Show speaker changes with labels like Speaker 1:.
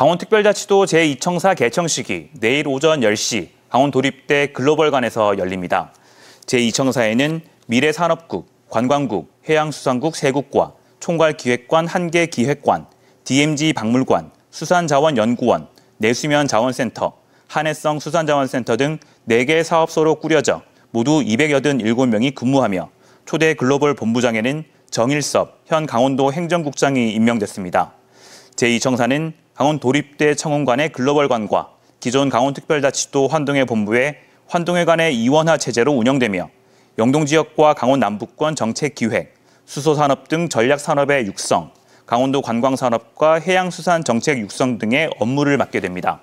Speaker 1: 강원특별자치도 제2청사 개청식이 내일 오전 10시 강원도립대 글로벌관에서 열립니다. 제2청사에는 미래산업국, 관광국, 해양수산국 세국과 총괄기획관 한 개 기획관, DMG 박물관, 수산자원연구원, 내수면자원센터, 한해성 수산자원센터 등 4개 사업소로 꾸려져 모두 287명이 근무하며 초대 글로벌 본부장에는 정일섭 현 강원도 행정국장이 임명됐습니다. 제2청사는 강원 도립대 청원관의 글로벌관과 기존 강원특별자치도 환동회 본부의 환동회관의 이원화 체제로 운영되며 영동지역과 강원 남북권 정책기획, 수소산업 등 전략산업의 육성, 강원도 관광산업과 해양수산 정책 육성 등의 업무를 맡게 됩니다.